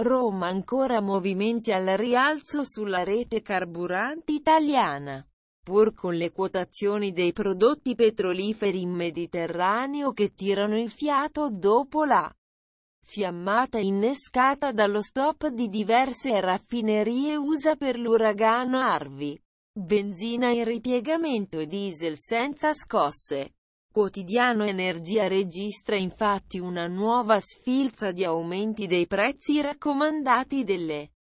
Roma ancora movimenti al rialzo sulla rete carburanti italiana. Pur con le quotazioni dei prodotti petroliferi in Mediterraneo che tirano il fiato dopo la fiammata innescata dallo stop di diverse raffinerie USA per l'uragano Harvey. Benzina in ripiegamento e diesel senza scosse quotidiano Energia registra infatti una nuova sfilza di aumenti dei prezzi raccomandati delle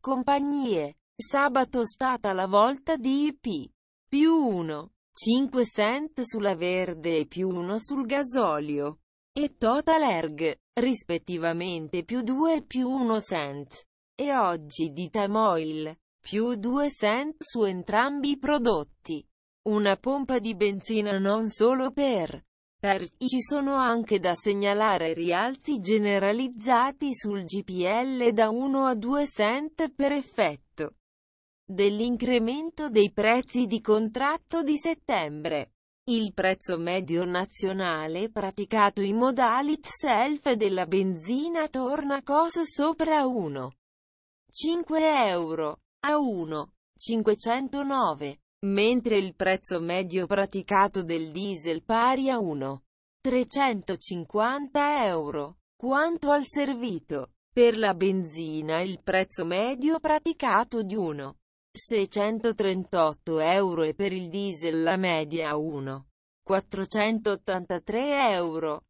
compagnie. Sabato stata la volta di IP. Più 1. 5 cent sulla verde e più 1 sul gasolio. E Total Erg, rispettivamente più 2 e più 1 cent. E oggi di Tamoil, più 2 cent su entrambi i prodotti. Una pompa di benzina non solo per per ci sono anche da segnalare rialzi generalizzati sul GPL da 1 a 2 cent per effetto dell'incremento dei prezzi di contratto di settembre. Il prezzo medio nazionale praticato in modalità self della benzina torna cosa sopra 1,5 euro a 1,509 mentre il prezzo medio praticato del diesel pari a 1.350 euro. Quanto al servito, per la benzina il prezzo medio praticato di 1.638 euro e per il diesel la media 1.483 euro.